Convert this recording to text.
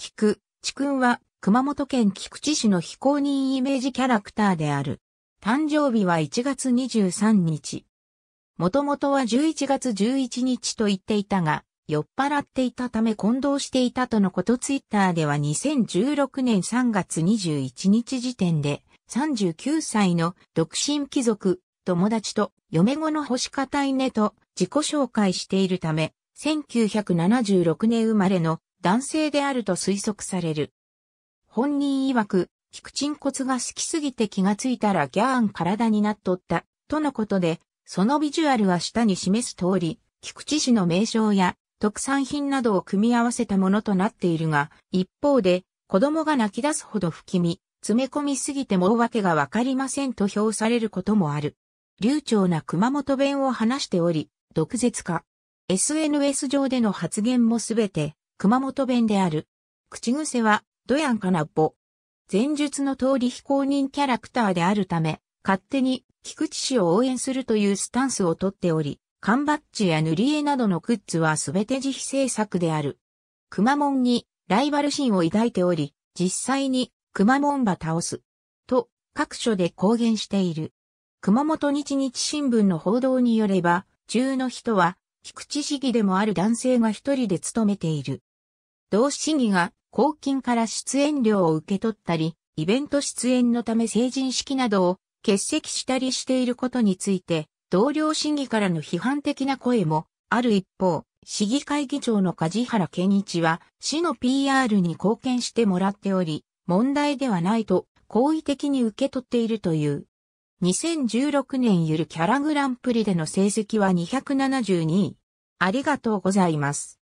菊、地君は熊本県菊池市の非公認イメージキャラクターである。誕生日は1月23日。もともとは11月11日と言っていたが、酔っ払っていたため混同していたとのことツイッターでは2016年3月21日時点で39歳の独身貴族、友達と嫁子の星方ねと自己紹介しているため、1976年生まれの男性であると推測される。本人曰く、菊鎮骨が好きすぎて気がついたらギャーン体になっとった、とのことで、そのビジュアルは下に示す通り、菊池市の名称や特産品などを組み合わせたものとなっているが、一方で、子供が泣き出すほど不気味、詰め込みすぎてもう訳がわかりませんと評されることもある。流暢な熊本弁を話しており、毒舌化。SNS 上での発言もすべて、熊本弁である。口癖は、ドヤンカナッポ。前述の通り非公認キャラクターであるため、勝手に菊池氏を応援するというスタンスをとっており、缶バッジや塗り絵などのグッズは全て自費制作である。熊門にライバル心を抱いており、実際に熊門馬倒す。と、各所で公言している。熊本日日新聞の報道によれば、中の人は、菊池市議でもある男性が一人で勤めている。同市議が公金から出演料を受け取ったり、イベント出演のため成人式などを欠席したりしていることについて、同僚市議からの批判的な声もある一方、市議会議長の梶原健一は、市の PR に貢献してもらっており、問題ではないと好意的に受け取っているという。2016年ゆるキャラグランプリでの成績は272位。ありがとうございます。